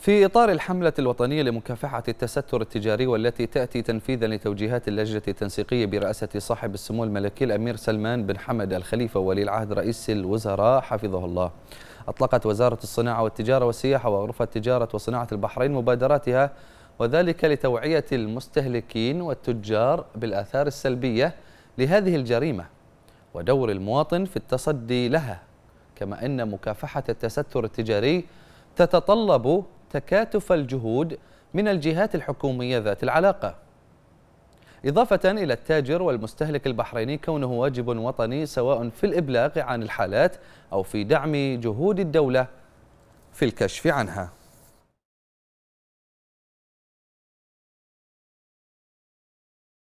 في إطار الحملة الوطنية لمكافحة التستر التجاري والتي تأتي تنفيذا لتوجيهات اللجنة التنسيقية برئاسة صاحب السمو الملكي الأمير سلمان بن حمد الخليفة ولي العهد رئيس الوزراء حفظه الله أطلقت وزارة الصناعة والتجارة والسياحة وغرفة تجارة وصناعة البحرين مبادراتها وذلك لتوعية المستهلكين والتجار بالآثار السلبية لهذه الجريمة ودور المواطن في التصدي لها كما أن مكافحة التستر التجاري تتطلب تكاتف الجهود من الجهات الحكومية ذات العلاقة إضافة إلى التاجر والمستهلك البحريني كونه واجب وطني سواء في الإبلاغ عن الحالات أو في دعم جهود الدولة في الكشف عنها